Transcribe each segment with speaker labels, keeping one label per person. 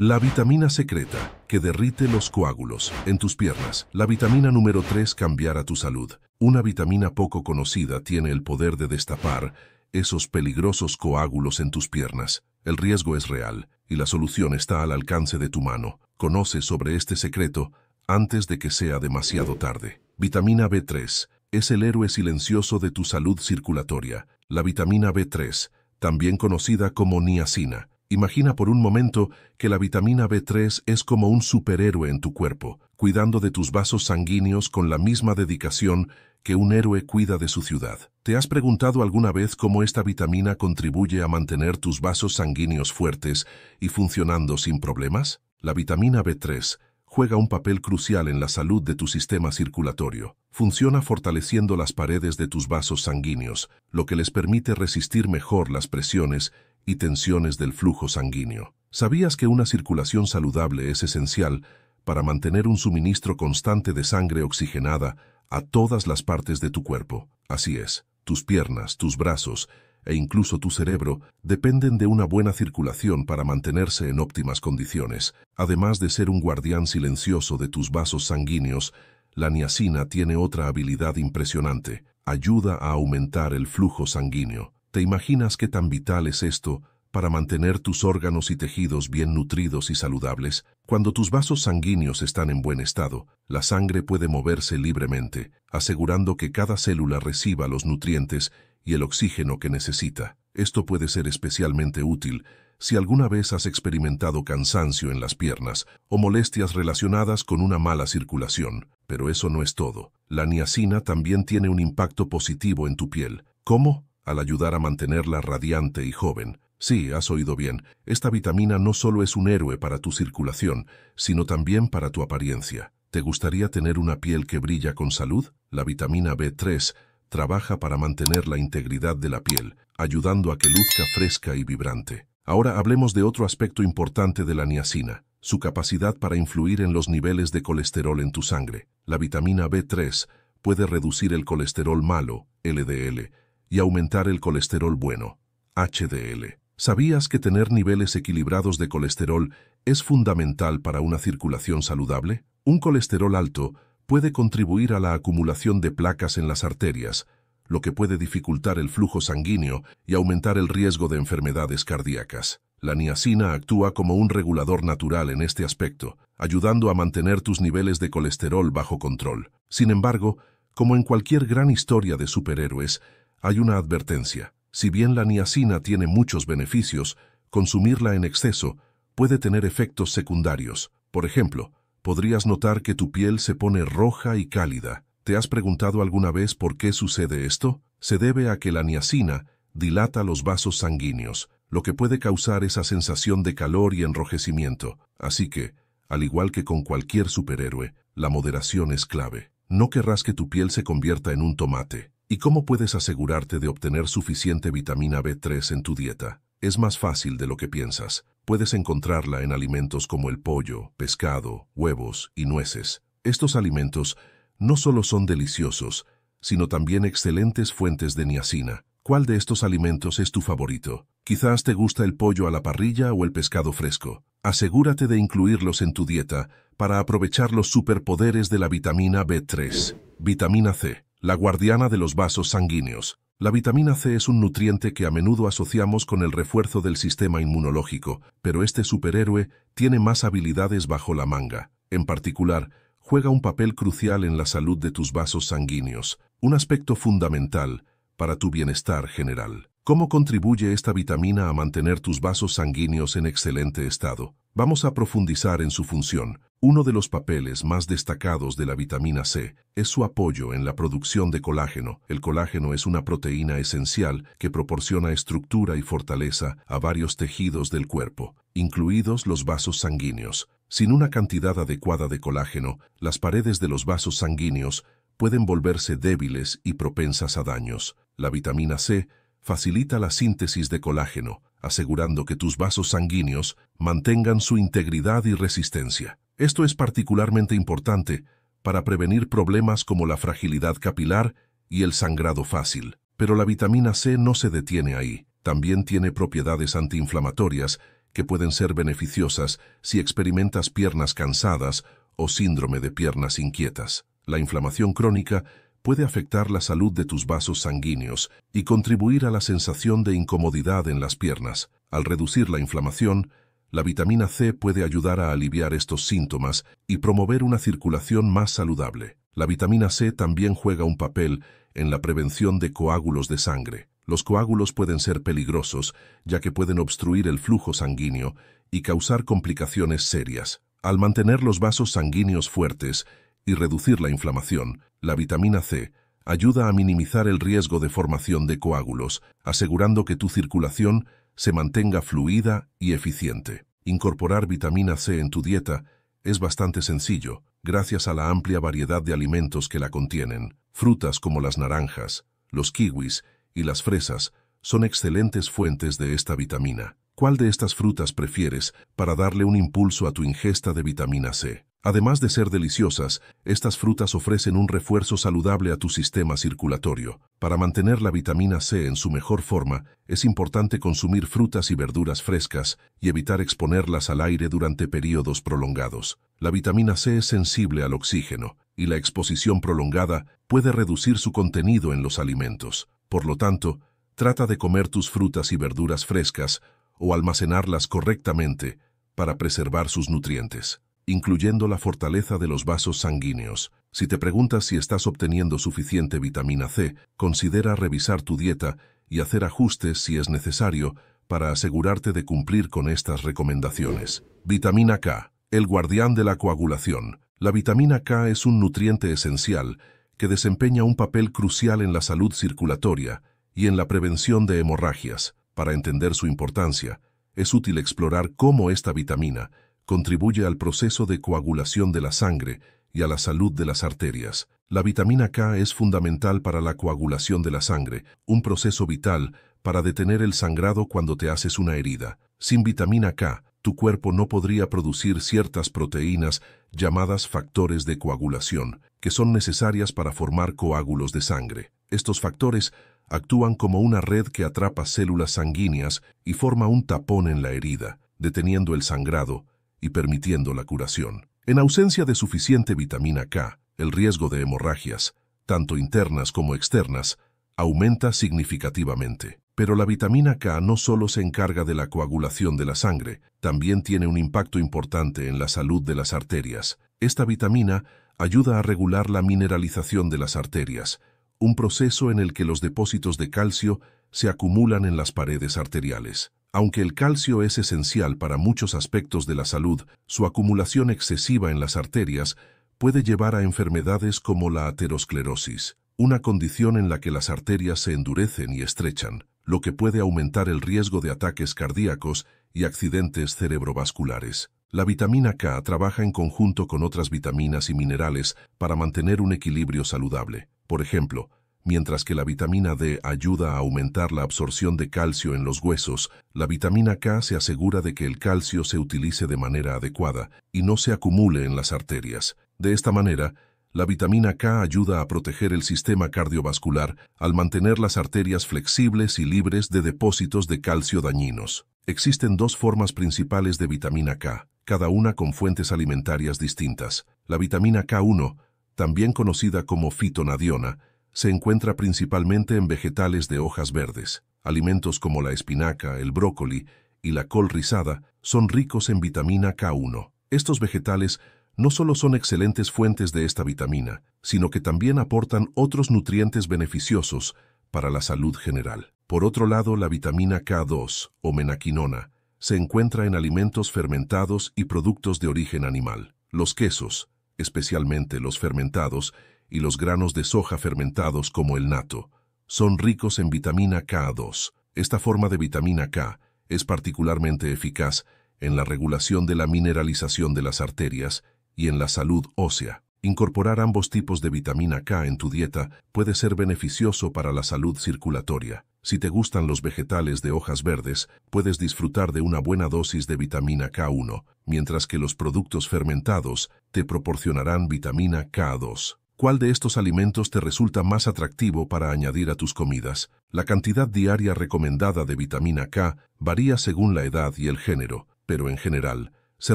Speaker 1: La vitamina secreta, que derrite los coágulos en tus piernas. La vitamina número 3 cambiará tu salud. Una vitamina poco conocida tiene el poder de destapar esos peligrosos coágulos en tus piernas. El riesgo es real y la solución está al alcance de tu mano. Conoce sobre este secreto antes de que sea demasiado tarde. Vitamina B3 es el héroe silencioso de tu salud circulatoria. La vitamina B3, también conocida como niacina, Imagina por un momento que la vitamina B3 es como un superhéroe en tu cuerpo, cuidando de tus vasos sanguíneos con la misma dedicación que un héroe cuida de su ciudad. ¿Te has preguntado alguna vez cómo esta vitamina contribuye a mantener tus vasos sanguíneos fuertes y funcionando sin problemas? La vitamina B3 juega un papel crucial en la salud de tu sistema circulatorio. Funciona fortaleciendo las paredes de tus vasos sanguíneos, lo que les permite resistir mejor las presiones y tensiones del flujo sanguíneo. ¿Sabías que una circulación saludable es esencial para mantener un suministro constante de sangre oxigenada a todas las partes de tu cuerpo? Así es, tus piernas, tus brazos e incluso tu cerebro dependen de una buena circulación para mantenerse en óptimas condiciones. Además de ser un guardián silencioso de tus vasos sanguíneos, la niacina tiene otra habilidad impresionante. Ayuda a aumentar el flujo sanguíneo. ¿Te imaginas qué tan vital es esto para mantener tus órganos y tejidos bien nutridos y saludables? Cuando tus vasos sanguíneos están en buen estado, la sangre puede moverse libremente, asegurando que cada célula reciba los nutrientes y el oxígeno que necesita. Esto puede ser especialmente útil si alguna vez has experimentado cansancio en las piernas o molestias relacionadas con una mala circulación. Pero eso no es todo. La niacina también tiene un impacto positivo en tu piel. ¿Cómo? al ayudar a mantenerla radiante y joven. Sí, has oído bien, esta vitamina no solo es un héroe para tu circulación, sino también para tu apariencia. ¿Te gustaría tener una piel que brilla con salud? La vitamina B3 trabaja para mantener la integridad de la piel, ayudando a que luzca fresca y vibrante. Ahora hablemos de otro aspecto importante de la niacina, su capacidad para influir en los niveles de colesterol en tu sangre. La vitamina B3 puede reducir el colesterol malo, LDL, y aumentar el colesterol bueno, HDL. ¿Sabías que tener niveles equilibrados de colesterol es fundamental para una circulación saludable? Un colesterol alto puede contribuir a la acumulación de placas en las arterias, lo que puede dificultar el flujo sanguíneo y aumentar el riesgo de enfermedades cardíacas. La niacina actúa como un regulador natural en este aspecto, ayudando a mantener tus niveles de colesterol bajo control. Sin embargo, como en cualquier gran historia de superhéroes, hay una advertencia. Si bien la niacina tiene muchos beneficios, consumirla en exceso puede tener efectos secundarios. Por ejemplo, podrías notar que tu piel se pone roja y cálida. ¿Te has preguntado alguna vez por qué sucede esto? Se debe a que la niacina dilata los vasos sanguíneos, lo que puede causar esa sensación de calor y enrojecimiento. Así que, al igual que con cualquier superhéroe, la moderación es clave. No querrás que tu piel se convierta en un tomate. ¿Y cómo puedes asegurarte de obtener suficiente vitamina B3 en tu dieta? Es más fácil de lo que piensas. Puedes encontrarla en alimentos como el pollo, pescado, huevos y nueces. Estos alimentos no solo son deliciosos, sino también excelentes fuentes de niacina. ¿Cuál de estos alimentos es tu favorito? Quizás te gusta el pollo a la parrilla o el pescado fresco. Asegúrate de incluirlos en tu dieta para aprovechar los superpoderes de la vitamina B3. Vitamina C la guardiana de los vasos sanguíneos. La vitamina C es un nutriente que a menudo asociamos con el refuerzo del sistema inmunológico, pero este superhéroe tiene más habilidades bajo la manga. En particular, juega un papel crucial en la salud de tus vasos sanguíneos, un aspecto fundamental para tu bienestar general. ¿Cómo contribuye esta vitamina a mantener tus vasos sanguíneos en excelente estado? Vamos a profundizar en su función, uno de los papeles más destacados de la vitamina C es su apoyo en la producción de colágeno. El colágeno es una proteína esencial que proporciona estructura y fortaleza a varios tejidos del cuerpo, incluidos los vasos sanguíneos. Sin una cantidad adecuada de colágeno, las paredes de los vasos sanguíneos pueden volverse débiles y propensas a daños. La vitamina C facilita la síntesis de colágeno, asegurando que tus vasos sanguíneos mantengan su integridad y resistencia. Esto es particularmente importante para prevenir problemas como la fragilidad capilar y el sangrado fácil. Pero la vitamina C no se detiene ahí. También tiene propiedades antiinflamatorias que pueden ser beneficiosas si experimentas piernas cansadas o síndrome de piernas inquietas. La inflamación crónica puede afectar la salud de tus vasos sanguíneos y contribuir a la sensación de incomodidad en las piernas. Al reducir la inflamación, la vitamina C puede ayudar a aliviar estos síntomas y promover una circulación más saludable. La vitamina C también juega un papel en la prevención de coágulos de sangre. Los coágulos pueden ser peligrosos, ya que pueden obstruir el flujo sanguíneo y causar complicaciones serias. Al mantener los vasos sanguíneos fuertes y reducir la inflamación, la vitamina C ayuda a minimizar el riesgo de formación de coágulos, asegurando que tu circulación se mantenga fluida y eficiente. Incorporar vitamina C en tu dieta es bastante sencillo, gracias a la amplia variedad de alimentos que la contienen. Frutas como las naranjas, los kiwis y las fresas son excelentes fuentes de esta vitamina. ¿Cuál de estas frutas prefieres para darle un impulso a tu ingesta de vitamina C? Además de ser deliciosas, estas frutas ofrecen un refuerzo saludable a tu sistema circulatorio. Para mantener la vitamina C en su mejor forma, es importante consumir frutas y verduras frescas y evitar exponerlas al aire durante periodos prolongados. La vitamina C es sensible al oxígeno y la exposición prolongada puede reducir su contenido en los alimentos. Por lo tanto, trata de comer tus frutas y verduras frescas o almacenarlas correctamente para preservar sus nutrientes incluyendo la fortaleza de los vasos sanguíneos. Si te preguntas si estás obteniendo suficiente vitamina C, considera revisar tu dieta y hacer ajustes si es necesario para asegurarte de cumplir con estas recomendaciones. Vitamina K, el guardián de la coagulación. La vitamina K es un nutriente esencial que desempeña un papel crucial en la salud circulatoria y en la prevención de hemorragias. Para entender su importancia, es útil explorar cómo esta vitamina contribuye al proceso de coagulación de la sangre y a la salud de las arterias. La vitamina K es fundamental para la coagulación de la sangre, un proceso vital para detener el sangrado cuando te haces una herida. Sin vitamina K, tu cuerpo no podría producir ciertas proteínas llamadas factores de coagulación, que son necesarias para formar coágulos de sangre. Estos factores actúan como una red que atrapa células sanguíneas y forma un tapón en la herida, deteniendo el sangrado y permitiendo la curación. En ausencia de suficiente vitamina K, el riesgo de hemorragias, tanto internas como externas, aumenta significativamente. Pero la vitamina K no solo se encarga de la coagulación de la sangre, también tiene un impacto importante en la salud de las arterias. Esta vitamina ayuda a regular la mineralización de las arterias, un proceso en el que los depósitos de calcio se acumulan en las paredes arteriales. Aunque el calcio es esencial para muchos aspectos de la salud, su acumulación excesiva en las arterias puede llevar a enfermedades como la aterosclerosis, una condición en la que las arterias se endurecen y estrechan, lo que puede aumentar el riesgo de ataques cardíacos y accidentes cerebrovasculares. La vitamina K trabaja en conjunto con otras vitaminas y minerales para mantener un equilibrio saludable. Por ejemplo, Mientras que la vitamina D ayuda a aumentar la absorción de calcio en los huesos, la vitamina K se asegura de que el calcio se utilice de manera adecuada y no se acumule en las arterias. De esta manera, la vitamina K ayuda a proteger el sistema cardiovascular al mantener las arterias flexibles y libres de depósitos de calcio dañinos. Existen dos formas principales de vitamina K, cada una con fuentes alimentarias distintas. La vitamina K1, también conocida como fitonadiona, se encuentra principalmente en vegetales de hojas verdes. Alimentos como la espinaca, el brócoli y la col rizada son ricos en vitamina K1. Estos vegetales no solo son excelentes fuentes de esta vitamina, sino que también aportan otros nutrientes beneficiosos para la salud general. Por otro lado, la vitamina K2, o menaquinona, se encuentra en alimentos fermentados y productos de origen animal. Los quesos, especialmente los fermentados, y los granos de soja fermentados como el nato. Son ricos en vitamina K2. Esta forma de vitamina K es particularmente eficaz en la regulación de la mineralización de las arterias y en la salud ósea. Incorporar ambos tipos de vitamina K en tu dieta puede ser beneficioso para la salud circulatoria. Si te gustan los vegetales de hojas verdes, puedes disfrutar de una buena dosis de vitamina K1, mientras que los productos fermentados te proporcionarán vitamina K2. ¿Cuál de estos alimentos te resulta más atractivo para añadir a tus comidas? La cantidad diaria recomendada de vitamina K varía según la edad y el género, pero en general, se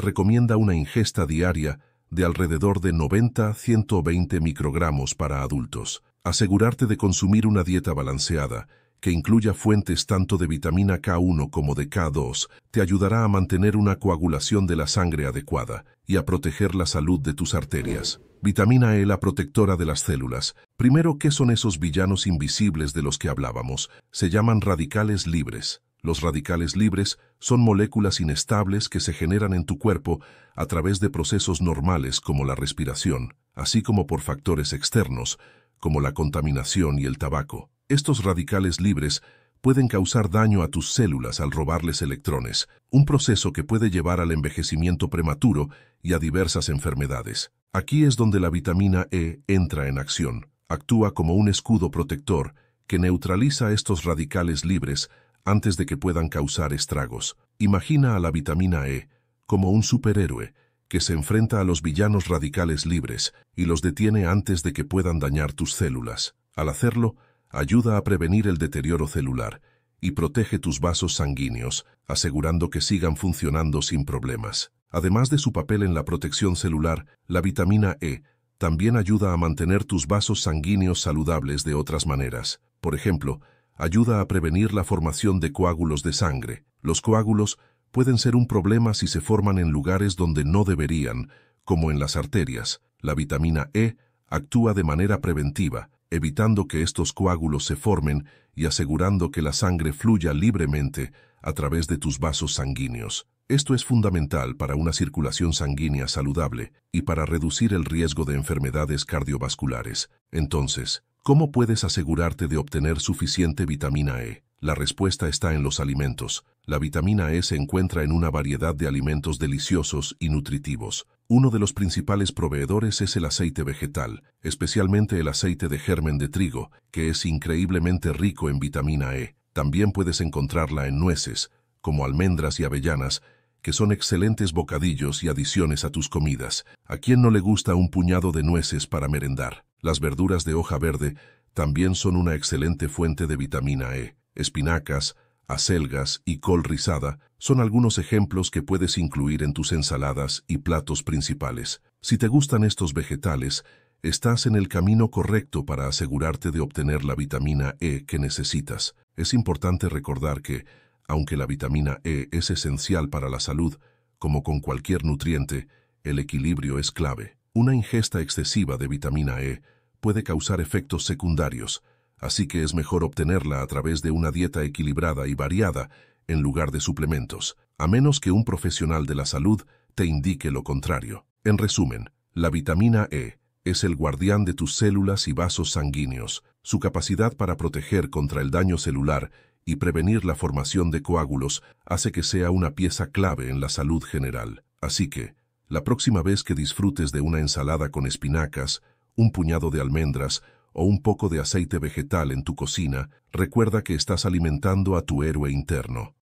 Speaker 1: recomienda una ingesta diaria de alrededor de 90-120 microgramos para adultos. Asegurarte de consumir una dieta balanceada que incluya fuentes tanto de vitamina K1 como de K2, te ayudará a mantener una coagulación de la sangre adecuada y a proteger la salud de tus arterias. Vitamina E, la protectora de las células. Primero, ¿qué son esos villanos invisibles de los que hablábamos? Se llaman radicales libres. Los radicales libres son moléculas inestables que se generan en tu cuerpo a través de procesos normales como la respiración, así como por factores externos, como la contaminación y el tabaco. Estos radicales libres pueden causar daño a tus células al robarles electrones, un proceso que puede llevar al envejecimiento prematuro y a diversas enfermedades. Aquí es donde la vitamina E entra en acción. Actúa como un escudo protector que neutraliza estos radicales libres antes de que puedan causar estragos. Imagina a la vitamina E como un superhéroe que se enfrenta a los villanos radicales libres y los detiene antes de que puedan dañar tus células. Al hacerlo, ayuda a prevenir el deterioro celular y protege tus vasos sanguíneos, asegurando que sigan funcionando sin problemas. Además de su papel en la protección celular, la vitamina E también ayuda a mantener tus vasos sanguíneos saludables de otras maneras. Por ejemplo, ayuda a prevenir la formación de coágulos de sangre. Los coágulos pueden ser un problema si se forman en lugares donde no deberían, como en las arterias. La vitamina E actúa de manera preventiva, evitando que estos coágulos se formen y asegurando que la sangre fluya libremente a través de tus vasos sanguíneos. Esto es fundamental para una circulación sanguínea saludable y para reducir el riesgo de enfermedades cardiovasculares. Entonces, ¿cómo puedes asegurarte de obtener suficiente vitamina E? La respuesta está en los alimentos. La vitamina E se encuentra en una variedad de alimentos deliciosos y nutritivos. Uno de los principales proveedores es el aceite vegetal, especialmente el aceite de germen de trigo, que es increíblemente rico en vitamina E. También puedes encontrarla en nueces, como almendras y avellanas, que son excelentes bocadillos y adiciones a tus comidas. ¿A quién no le gusta un puñado de nueces para merendar? Las verduras de hoja verde también son una excelente fuente de vitamina E espinacas, acelgas y col rizada son algunos ejemplos que puedes incluir en tus ensaladas y platos principales. Si te gustan estos vegetales, estás en el camino correcto para asegurarte de obtener la vitamina E que necesitas. Es importante recordar que, aunque la vitamina E es esencial para la salud, como con cualquier nutriente, el equilibrio es clave. Una ingesta excesiva de vitamina E puede causar efectos secundarios, así que es mejor obtenerla a través de una dieta equilibrada y variada en lugar de suplementos, a menos que un profesional de la salud te indique lo contrario. En resumen, la vitamina E es el guardián de tus células y vasos sanguíneos. Su capacidad para proteger contra el daño celular y prevenir la formación de coágulos hace que sea una pieza clave en la salud general. Así que, la próxima vez que disfrutes de una ensalada con espinacas, un puñado de almendras o un poco de aceite vegetal en tu cocina, recuerda que estás alimentando a tu héroe interno.